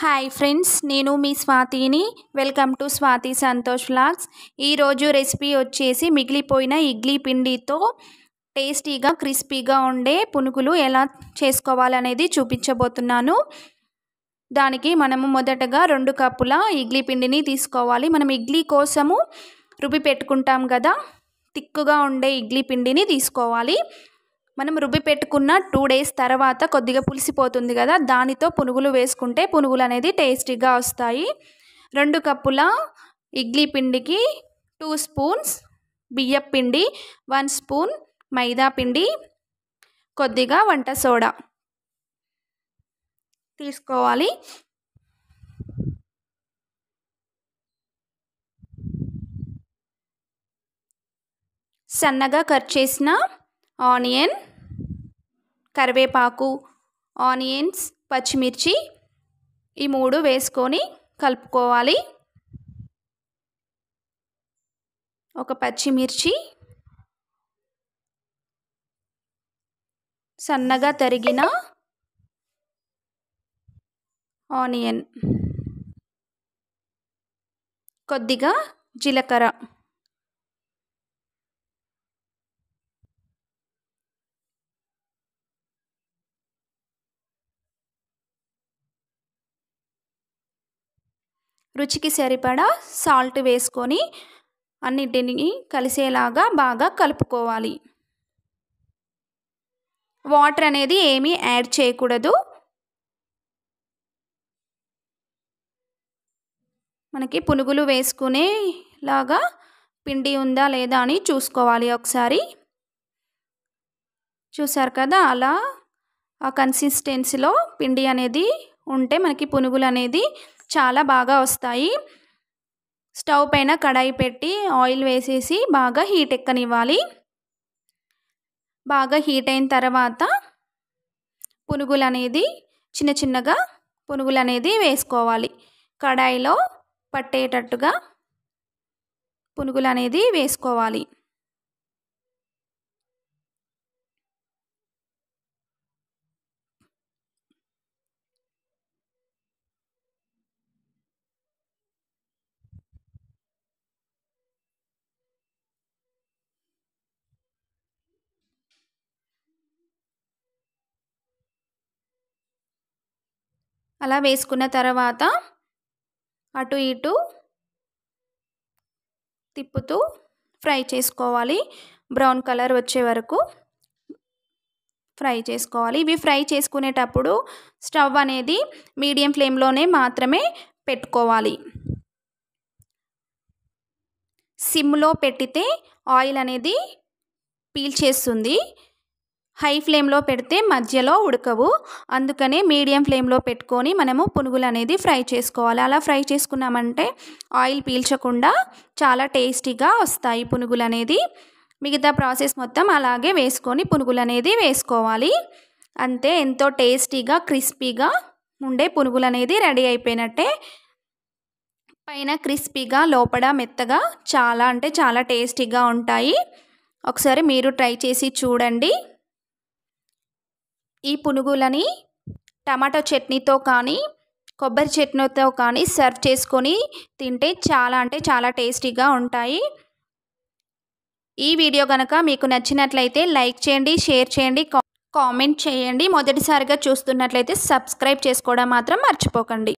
hi friends నేను మీ స్వాతిని welcome to Swathi Santosh vlogs ఈరోజు రెసిపీ వచ్చేసి మిగిలిపోయిన ఇడ్లీ పిండితో టేస్టీగా క్రిస్పీగా ఉండే పునుకులు ఎలా చేసుకోవాలనేది చూపించబోతున్నాను దానికి మనము మొదటగా రెండు కప్పుల ఇడ్లీ పిండిని తీసుకోవాలి మనం ఇడ్లీ కోసము రుబ్బి పెట్టుకుంటాం కదా తిక్కుగా ఉండే ఇడ్లీ పిండిని తీసుకోవాలి మనం రుబ్బి పెట్టుకున్న టూ డేస్ తర్వాత కొద్దిగా పులిసిపోతుంది కదా దానితో పునుగులు వేసుకుంటే పునుగులు అనేది టేస్టీగా వస్తాయి రెండు కప్పుల ఇడ్లీ పిండికి టూ స్పూన్స్ బియ్యం పిండి వన్ స్పూన్ మైదా పిండి కొద్దిగా వంట సోడా తీసుకోవాలి సన్నగా కట్ చేసిన ఆనియన్ కరివేపాకు ఆనియన్స్ పచ్చిమిర్చి ఈ మూడు వేసుకొని కలుపుకోవాలి ఒక పచ్చిమిర్చి సన్నగా తరిగిన ఆనియన్ కొద్దిగా జీలకర్ర రుచికి సరిపడా సాల్ట్ వేసుకొని అన్నిటిని కలిసేలాగా బాగా కలుపుకోవాలి వాటర్ అనేది ఏమీ యాడ్ చేయకూడదు మనకి పునుగులు వేసుకునేలాగా పిండి ఉందా లేదా అని చూసుకోవాలి ఒకసారి చూసారు కదా అలా ఆ కన్సిస్టెన్సీలో పిండి అనేది ఉంటే మనకి పునుగులు అనేది చాలా బాగా వస్తాయి స్టవ్ పైన కడాయి పెట్టి ఆయిల్ వేసేసి బాగా హీట్ ఎక్కనివ్వాలి బాగా హీట్ అయిన తర్వాత పునుగులు అనేది చిన్న చిన్నగా పునుగులు అనేది వేసుకోవాలి కడాయిలో పట్టేటట్టుగా పునుగులు అనేది వేసుకోవాలి అలా వేసుకున్న తర్వాత అటు ఇటు తిప్పుతూ ఫ్రై చేసుకోవాలి బ్రౌన్ కలర్ వచ్చే వరకు ఫ్రై చేసుకోవాలి ఇవి ఫ్రై చేసుకునేటప్పుడు స్టవ్ అనేది మీడియం ఫ్లేమ్లోనే మాత్రమే పెట్టుకోవాలి సిమ్లో పెట్టితే ఆయిల్ అనేది పీల్చేస్తుంది హై ఫ్లేమ్లో పెడితే మధ్యలో ఉడకవు అందుకనే మీడియం ఫ్లేమ్లో పెట్టుకొని మనము పునుగులు అనేది ఫ్రై చేసుకోవాలి అలా ఫ్రై చేసుకున్నామంటే ఆయిల్ పీల్చకుండా చాలా టేస్టీగా వస్తాయి పునుగులు అనేది మిగతా ప్రాసెస్ మొత్తం అలాగే వేసుకొని పునుగులు అనేది వేసుకోవాలి అంతే ఎంతో టేస్టీగా క్రిస్పీగా ఉండే పునుగులు అనేది రెడీ అయిపోయినట్టే పైన క్రిస్పీగా లోపల మెత్తగా చాలా అంటే చాలా టేస్టీగా ఉంటాయి ఒకసారి మీరు ట్రై చేసి చూడండి ఈ పునుగులని టమాటో చట్నీతో కానీ కొబ్బరి చట్నీతో కానీ సర్వ్ చేసుకొని తింటే చాలా అంటే చాలా టేస్టీగా ఉంటాయి ఈ వీడియో కనుక మీకు నచ్చినట్లయితే లైక్ చేయండి షేర్ చేయండి కామెంట్ చేయండి మొదటిసారిగా చూస్తున్నట్లయితే సబ్స్క్రైబ్ చేసుకోవడం మాత్రం మర్చిపోకండి